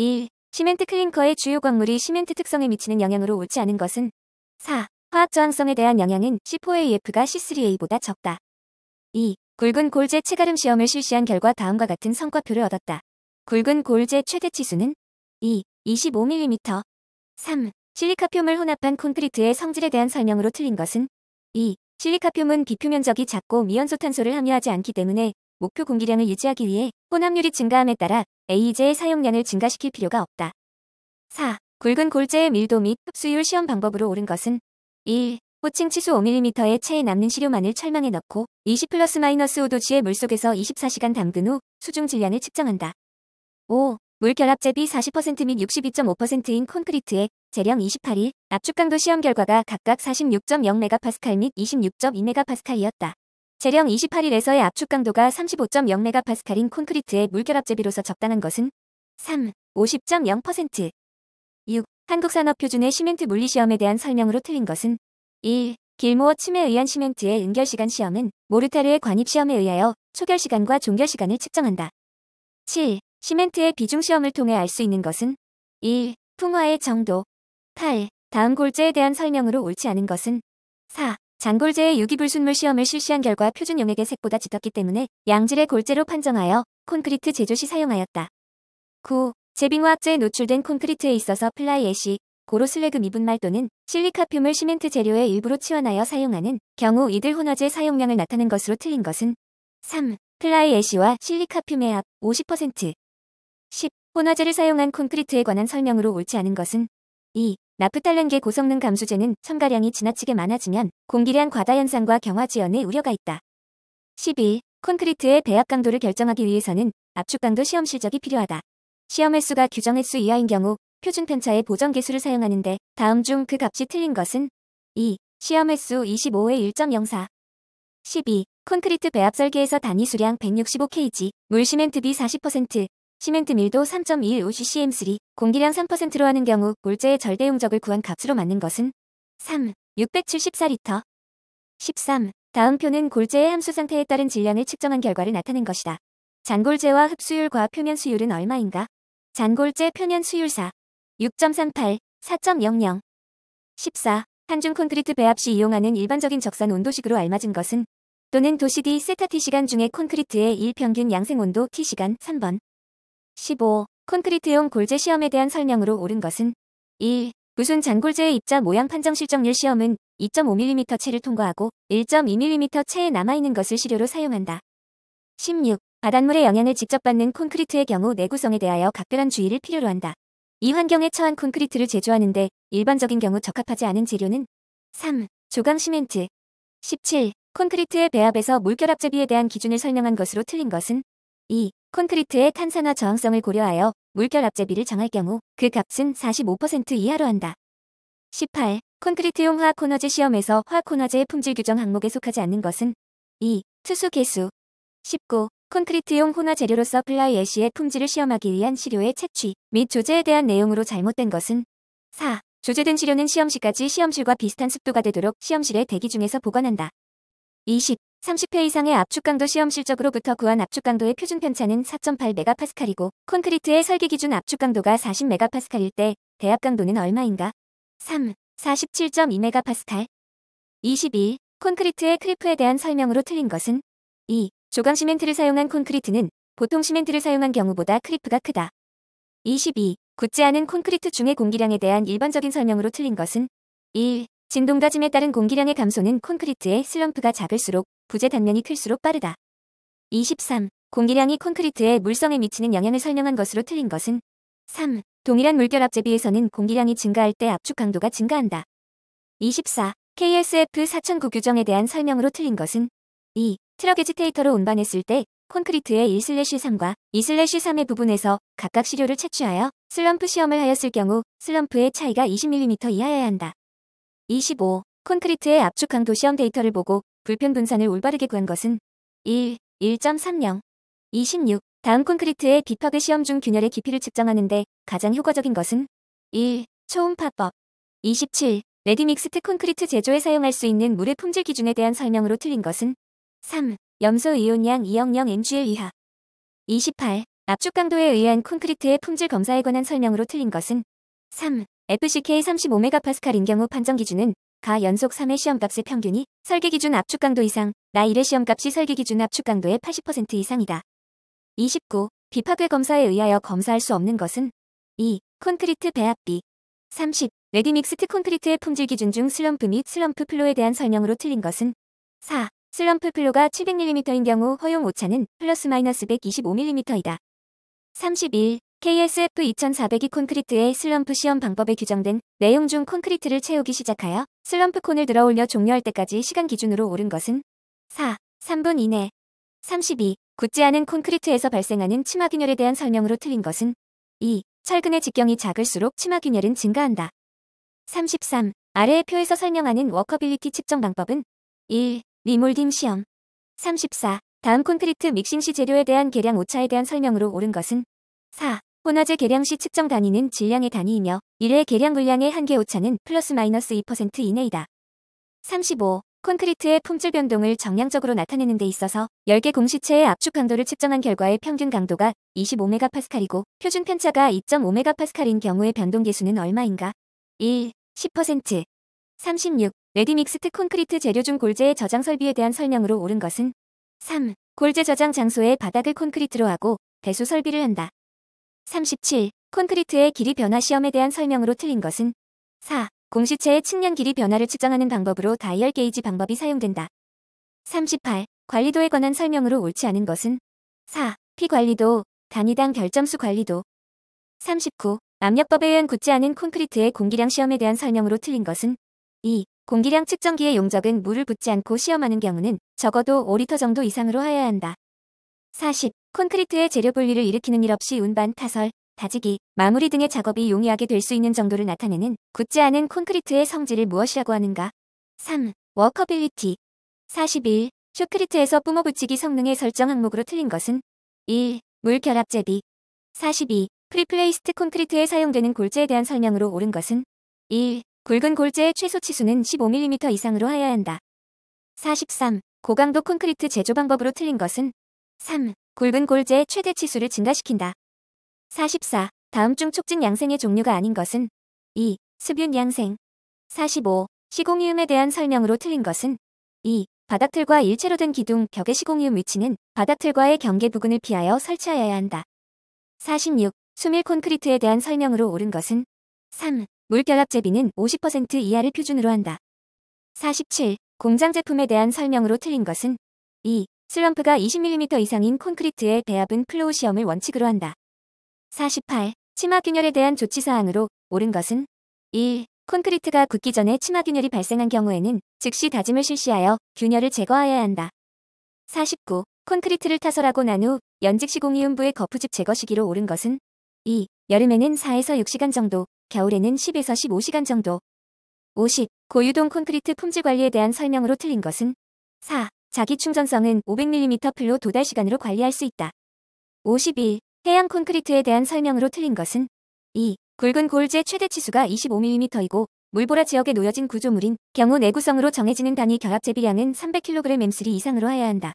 1. 시멘트 클링커의 주요 광물이 시멘트 특성에 미치는 영향으로 옳지 않은 것은 4. 화학 저항성에 대한 영향은 C4AF가 C3A보다 적다. 2. 굵은 골재 치가름 시험을 실시한 결과 다음과 같은 성과표를 얻었다. 굵은 골재 최대치수는 2. 25mm 3. 실리카표물 혼합한 콘크리트의 성질에 대한 설명으로 틀린 것은 2. 실리카뮴은 비표 면적이 작고 미연소 탄소를 함유하지 않기 때문에 목표 공기량을 유지하기 위해 혼합률이 증가함에 따라 AE제의 사용량을 증가시킬 필요가 없다. 4. 굵은 골재의 밀도 및 흡수율 시험 방법으로 옳은 것은 1. 호칭 치수 5mm의 체에 남는 시료만을 철망에 넣고 20 플러스 마이너스 5도씨의 물속에서 24시간 담근 후 수중 질량을 측정한다. 5. 물 결합제비 40%및 62.5%인 콘크리트에 재량 28일 압축 강도 시험 결과가 각각 46.0MPa 및 26.2MPa이었다. 재령 28일에서의 압축 강도가 35.0메가파스칼인 콘크리트의 물결합 제비로서 적당한 것은 3. 50.0% 6. 한국산업표준의 시멘트 물리시험에 대한 설명으로 틀린 것은 1. 길모어 침에 의한 시멘트의 응결시간 시험은 모르타르의 관입시험에 의하여 초결시간과 종결시간을 측정한다. 7. 시멘트의 비중시험을 통해 알 수 있는 것은 1. 풍화의 정도 8. 다음 골재에 대한 설명으로 옳지 않은 것은 4. 잔골제의 유기불순물 시험을 실시한 결과 표준 용액의 색보다 짙었기 때문에 양질의 골재로 판정하여 콘크리트 제조 시 사용하였다. 9. 제빙화학제에 노출된 콘크리트에 있어서 플라이 애시, 고로슬레그 미분말 또는 실리카듨을 시멘트 재료의 일부로 치환하여 사용하는 경우 이들 혼화제 사용량을 나타낸 것으로 틀린 것은 3. 플라이 애쉬와 실리카듨의 합50% 10. 혼화제를 사용한 콘크리트에 관한 설명으로 옳지 않은 것은 2. 나프탈렌계 고성능 감수제는 첨가량이 지나치게 많아지면 공기량 과다 현상과 경화 지연의 우려가 있다. 12. 콘크리트의 배합 강도를 결정하기 위해서는 압축 강도 시험 실적이 필요하다. 시험 횟수가 규정 횟수 이하인 경우 표준 편차의 보정 개수를 사용하는데 다음 중 그 값이 틀린 것은 2. 시험 횟수 25의 1.04 12. 콘크리트 배합 설계에서 단위 수량 165kg, 물 시멘트비 40%, 시멘트 밀도 3 1 5 c c m 3 공기량 3%로 하는 경우 골재의 절대 용적을 구한 값으로 맞는 것은 3, 674리터. 13. 다음 표는 골재의 함수 상태에 따른 질량을 측정한 결과를 나타낸 것이다. 잔골재와 흡수율과 표면 수율은 얼마인가? 잔골재 표면 수율 4, 6.38, 4.00. 14. 한중 콘크리트 배합 시 이용하는 일반적인 적산 온도식으로 알맞은 것은 또는 도시 D 세타 T시간 중에 콘크리트의 일평균 양생 온도 T시간 3번. 15. 콘크리트용 골재 시험에 대한 설명으로 옳은 것은 1. 무슨 잔골재의 입자 모양 판정 실정률 시험은 2.5mm 채를 통과하고 1.2mm 채에 남아있는 것을 시료로 사용한다. 16. 바닷물의 영향을 직접 받는 콘크리트의 경우 내구성에 대하여 각별한 주의를 필요로 한다. 이 환경에 처한 콘크리트를 제조하는데 일반적인 경우 적합하지 않은 재료는 3. 조강 시멘트 17. 콘크리트의 배합에서 물결합 제비에 대한 기준을 설명한 것으로 틀린 것은 2. 콘크리트의 탄산화 저항성을 고려하여 물결 압제비를 정할 경우 그 값은 45% 이하로 한다. 18. 콘크리트용 화학코너제 시험에서 화학코너제의 품질 규정 항목에 속하지 않는 것은 2. 투수 개수 19. 콘크리트용 혼화 재료로서 플라이 애쉬의 품질을 시험하기 위한 시료의 채취 및 조제에 대한 내용으로 잘못된 것은 4. 조제된 시료는 시험시까지 시험실과 비슷한 습도가 되도록 시험실의 대기 중에서 보관한다. 20. 30회 이상의 압축강도 시험 실적으로부터 구한 압축강도의 표준 편차는 4.8MPa이고 콘크리트의 설계 기준 압축강도가 40MPa일 때 대압강도는 얼마인가? 3. 47.2MPa 21. 콘크리트의 크리프에 대한 설명으로 틀린 것은 2. 조강 시멘트를 사용한 콘크리트는 보통 시멘트를 사용한 경우보다 크리프가 크다. 22. 굳지 않은 콘크리트 중의 공기량에 대한 일반적인 설명으로 틀린 것은 1. 진동가 짐에 따른 공기량의 감소는 콘크리트의 슬럼프가 작을수록 부재 단면이 클수록 빠르다. 23. 공기량이 콘크리트에 물성에 미치는 영향을 설명한 것으로 틀린 것은 3. 동일한 물결압 제비에서는 공기량이 증가할 때 압축 강도가 증가한다. 24. KSF 4009 규정에 대한 설명으로 틀린 것은 2. 트럭 에지테이터로 운반했을 때 콘크리트의 1-3과 2-3의 부분에서 각각 시료를 채취하여 슬럼프 시험을 하였을 경우 슬럼프의 차이가 20mm 이하여야 한다. 25. 콘크리트의 압축 강도 시험 데이터를 보고 불편 분산을 올바르게 구한 것은 1. 1.30 26. 다음 콘크리트의 비파괴 시험 중 균열의 깊이를 측정하는데 가장 효과적인 것은 1. 초음파법 27. 레디믹스트 콘크리트 제조에 사용할 수 있는 물의 품질 기준에 대한 설명으로 틀린 것은 3. 염소 이온량 200 mgl 이하 28. 압축 강도에 의한 콘크리트의 품질 검사에 관한 설명으로 틀린 것은 3. FCK 35MPa인 경우 판정 기준은 가 연속 3회 시험값의 평균이 설계 기준 압축 강도 이상, 나1회 시험값이 설계 기준 압축 강도의 80% 이상이다. 29. 비파괴 검사에 의하여 검사할 수 없는 것은 2. 콘크리트 배합비 30. 레디믹스트 콘크리트의 품질 기준 중 슬럼프 및 슬럼프 플로에 대한 설명으로 틀린 것은 4. 슬럼프 플로가 700mm인 경우 허용 오차는 플러스 마이너스 125mm이다. 31. KSF 2400이 콘크리트의 슬럼프 시험 방법에 규정된 내용 중 콘크리트를 채우기 시작하여 슬럼프콘을 들어 올려 종료할 때까지 시간 기준으로 오른 것은 4. 3분 이내 32. 굳지 않은 콘크리트에서 발생하는 치마 균열에 대한 설명으로 틀린 것은 2. 철근의 직경이 작을수록 치마 균열은 증가한다. 33. 아래의 표에서 설명하는 워커빌리티 측정 방법은 1. 리몰딩 시험 34. 다음 콘크리트 믹싱 시 재료에 대한 계량 오차에 대한 설명으로 오른 것은 4. 혼화제 계량 시 측정 단위는 질량의 단위이며 일회 계량 물량의 한계 오차는 플러스 마이너스 2% 이내이다. 35. 콘크리트의 품질 변동을 정량적으로 나타내는 데 있어서 10개 공시체의 압축 강도를 측정한 결과의 평균 강도가 25MPa이고 표준 편차가 2.5MPa인 경우의 변동 계수는 얼마인가? 1. 10% 36. 레디믹스트 콘크리트 재료 중 골재의 저장 설비에 대한 설명으로 옳은 것은 3. 골재 저장 장소의 바닥을 콘크리트로 하고 배수 설비를 한다. 37. 콘크리트의 길이 변화 시험에 대한 설명으로 틀린 것은 4. 공시체의 측면 길이 변화를 측정하는 방법으로 다이얼 게이지 방법이 사용된다. 38. 관리도에 관한 설명으로 옳지 않은 것은 4. 피관리도, 단위당 별점수 관리도 39. 압력법에 의한 굳지 않은 콘크리트의 공기량 시험에 대한 설명으로 틀린 것은 2. 공기량 측정기의 용적은 물을 붓지 않고 시험하는 경우는 적어도 5리터 정도 이상으로 하여야 한다. 40. 콘크리트의 재료 분리를 일으키는 일 없이 운반, 타설, 다지기, 마무리 등의 작업이 용이하게 될 수 있는 정도를 나타내는 굳지 않은 콘크리트의 성질을 무엇이라고 하는가? 3. 워커빌리티 41. 쇼크리트에서 뿜어 붙이기 성능의 설정 항목으로 틀린 것은 1. 물 결합 제비 42. 프리플레이스트 콘크리트에 사용되는 골재에 대한 설명으로 옳은 것은 1. 굵은 골재의 최소 치수는 15mm 이상으로 하여야 한다. 43. 고강도 콘크리트 제조 방법으로 틀린 것은 3. 굵은 골재의 최대 치수를 증가시킨다. 44. 다음 중 촉진 양생의 종류가 아닌 것은 2. 습윤 양생 45. 시공이음에 대한 설명으로 틀린 것은 2. 바닥틀과 일체로 된 기둥 벽의 시공이음 위치는 바닥틀과의 경계 부근을 피하여 설치하여야 한다. 46. 수밀 콘크리트에 대한 설명으로 옳은 것은 3. 물결합제비는 50% 이하를 표준으로 한다. 47. 공장 제품에 대한 설명으로 틀린 것은 2. 슬럼프가 20mm 이상인 콘크리트의 배합은 플로우 시험을 원칙으로 한다. 48. 치마 균열에 대한 조치사항으로 옳은 것은 1. 콘크리트가 굳기 전에 치마 균열이 발생한 경우에는 즉시 다짐을 실시하여 균열을 제거하여야 한다. 49. 콘크리트를 타설하고 난 후 연직시공이음부의 거푸집 제거 시기로 옳은 것은 2. 여름에는 4에서 6시간 정도, 겨울에는 10에서 15시간 정도. 50. 고유동 콘크리트 품질 관리에 대한 설명으로 틀린 것은 4. 자기 충전성은 500mm 플로 도달 시간으로 관리할 수 있다. 51. 해양 콘크리트에 대한 설명으로 틀린 것은 2. 굵은 골재 최대 치수가 25mm이고 물보라 지역에 놓여진 구조물인 경우 내구성으로 정해지는 단위 결합 제비량은 300kg m 3 이상으로 하야 한다.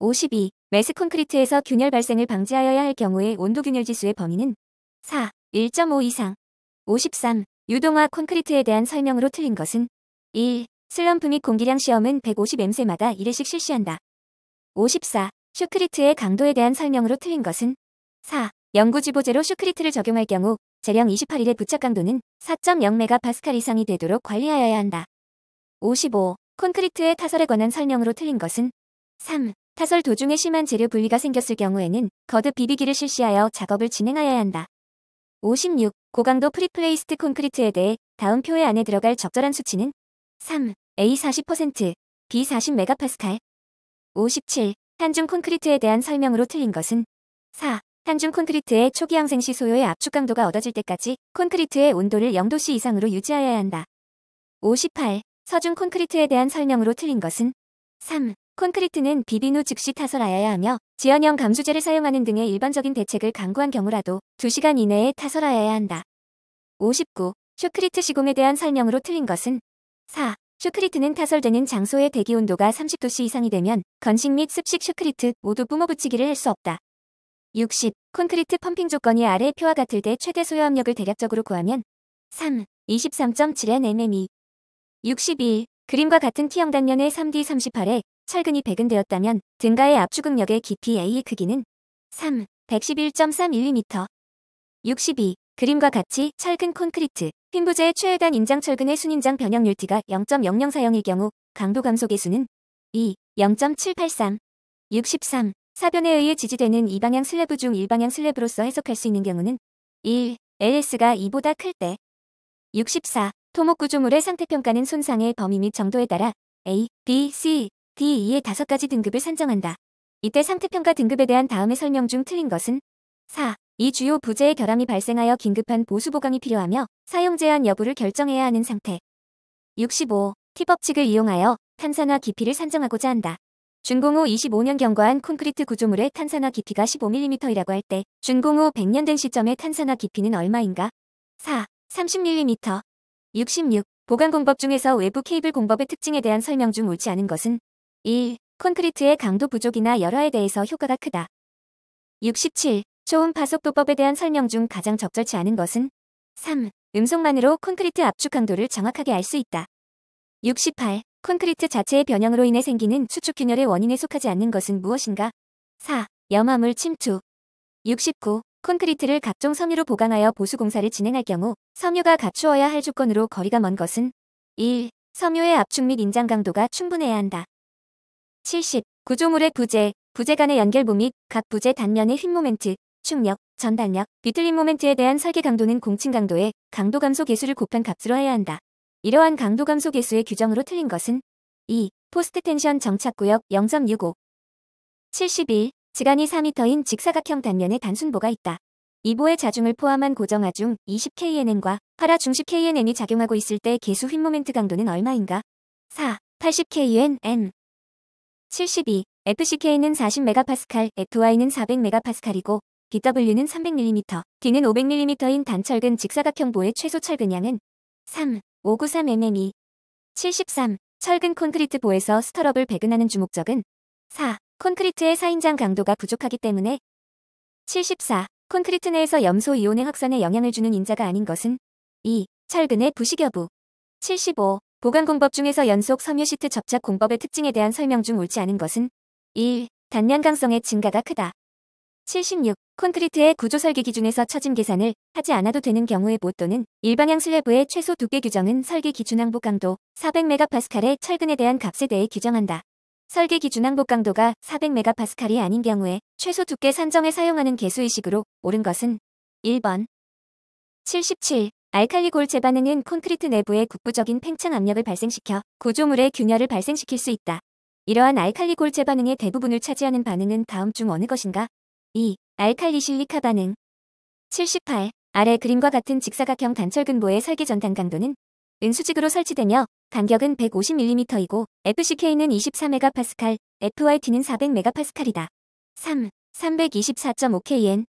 52. 매스 콘크리트에서 균열 발생을 방지하여야 할 경우의 온도 균열 지수의 범위는 4. 1.5 이상. 53. 유동화 콘크리트에 대한 설명으로 틀린 것은 1. 슬럼프 및 공기량 시험은 150엠세마다 1회씩 실시한다. 54. 슈크리트의 강도에 대한 설명으로 틀린 것은 4. 연구지보제로 슈크리트를 적용할 경우 재령 28일의 부착 강도는 4.0메가파스칼 이상이 되도록 관리하여야 한다. 55. 콘크리트의 타설에 관한 설명으로 틀린 것은 3. 타설 도중에 심한 재료 분리가 생겼을 경우에는 거듭 비비기를 실시하여 작업을 진행하여야 한다. 56. 고강도 프리플레이스트 콘크리트에 대해 다음 표에 안에 들어갈 적절한 수치는 3. A 40%, B 40MPa 57. 탄중 콘크리트에 대한 설명으로 틀린 것은 4. 탄중 콘크리트의 초기 항생 시 소요의 압축 강도가 얻어질 때까지 콘크리트의 온도를 0도씨 이상으로 유지하여야 한다. 58. 서중 콘크리트에 대한 설명으로 틀린 것은 3. 콘크리트는 비빈 후 즉시 타설하여야 하며 지연형 감수제를 사용하는 등의 일반적인 대책을 강구한 경우라도 2시간 이내에 타설하여야 한다. 59. 쇼크리트 시공에 대한 설명으로 틀린 것은 4. 슈크리트는 타설되는 장소의 대기 온도가 30도씨 이상이 되면 건식 및 습식 슈크리트 모두 뿜어붙이기를 할 수 없다. 60. 콘크리트 펌핑 조건이 아래 표와 같을 때 최대 소요 압력을 대략적으로 구하면 3. 23.7N mm 62. 그림과 같은 T형 단면의 3D38에 철근이 배근되었다면 등가의 압축응력의 깊이 A의 크기는 3. 111.3mm 62. 그림과 같이 철근 콘크리트 핀부재의 최애단 인장 철근의 순인장 변형률티가 0 0 0 4형일 경우 강도 감소 계수는 2, 0.783, 63, 사변에 의해 지지되는 이방향 슬래브 중 일방향 슬래브로서 해석할 수 있는 경우는 1. LS가 2보다 클 때 64. 토목 구조물의 상태평가는 손상의 범위 및 정도에 따라 A, B, C, D, E의 5 가지 등급을 산정한다. 이때 상태평가 등급에 대한 다음의 설명 중 틀린 것은 4. 이 주요 부재의 결함이 발생하여 긴급한 보수 보강이 필요하며 사용 제한 여부를 결정해야 하는 상태. 65. T법칙을 이용하여 탄산화 깊이를 산정하고자 한다. 준공 후 25년 경과한 콘크리트 구조물의 탄산화 깊이가 15mm이라고 할 때 준공 후 100년 된 시점의 탄산화 깊이는 얼마인가? 4. 30mm 66. 보강 공법 중에서 외부 케이블 공법의 특징에 대한 설명 중 옳지 않은 것은 1. 콘크리트의 강도 부족이나 열화에 대해서 효과가 크다. 67. 초음 파속도법에 대한 설명 중 가장 적절치 않은 것은 3. 음속만으로 콘크리트 압축 강도를 정확하게 알 수 있다. 68. 콘크리트 자체의 변형으로 인해 생기는 수축 균열의 원인에 속하지 않는 것은 무엇인가? 4. 염화물 침투 69. 콘크리트를 각종 섬유로 보강하여 보수공사를 진행할 경우 섬유가 갖추어야 할 조건으로 거리가 먼 것은 1. 섬유의 압축 및 인장 강도가 충분해야 한다. 70. 구조물의 부재, 부재 간의 연결부 및 각 부재 단면의 힙모멘트, 축력, 전달력, 비틀림 모멘트에 대한 설계 강도는 공칭 강도에 강도 감소 개수를 곱한 값으로 해야 한다. 이러한 강도 감소 개수의 규정으로 틀린 것은 2. 포스트 텐션 정착구역 0.65 71. 지간이 4m인 직사각형 단면에 단순보가 있다. 이보의 자중을 포함한 고정하중 20knn과 파라중식 knn이 작용하고 있을 때개수 휘모멘트 강도는 얼마인가? 4. 80knn 72. FCK는 40MPa, FY는 400MPa이고 BW는 300mm, D는 500mm인 단철근 직사각형 보의 최소 철근량은 3, 593mm, 73, 철근 콘크리트 보에서 스터럽을 배근하는 주목적은 4, 콘크리트의 4인장 강도가 부족하기 때문에 74, 콘크리트 내에서 염소 이온의 확산에 영향을 주는 인자가 아닌 것은 2. 철근의 부식 여부 75. 보관 공법 중에서 연속 섬유 시트 접착 공법의 특징에 대한 설명 중 옳지 않은 것은 1. 단면 강성의 증가가 크다. 76. 콘크리트의 구조 설계 기준에서 처짐 계산을 하지 않아도 되는 경우의 모 또는 일방향 슬래브의 최소 두께 규정은 설계 기준 항복 강도 400MPa의 철근에 대한 값에 대해 규정한다. 설계 기준 항복 강도가 400MPa이 아닌 경우에 최소 두께 산정에 사용하는 개수의식으로 옳은 것은 1번 77. 알칼리 골 재반응은 콘크리트 내부에 국부적인 팽창 압력을 발생시켜 구조물의 균열을 발생시킬 수 있다. 이러한 알칼리 골 재반응의 대부분을 차지하는 반응은 다음 중 어느 것인가? 2. 알칼리 실리카 반응 78. 아래 그림과 같은 직사각형 단철근보의 설계 전단 강도는 은수직으로 설치되며 간격은 150mm이고 FCK는 24MPa, FYT는 400MPa이다. 3. 324.5KN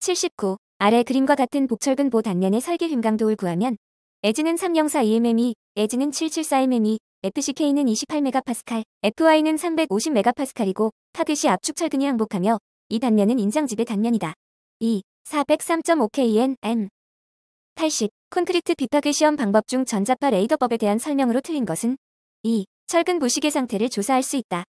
79. 아래 그림과 같은 복철근보 단면의 설계 흉강도를 구하면 에즈는 3 0 4 e m m 에즈는 7 7 4 m m FCK는 28MPa, FY는 350MPa이고 타겟이 압축철근이 항복하며 이 단면은 인장지배 단면이다. 2. 403.5KN-M 80. 콘크리트 비파괴 시험 방법 중 전자파 레이더법에 대한 설명으로 틀린 것은 2. 철근 부식의 상태를 조사할 수 있다.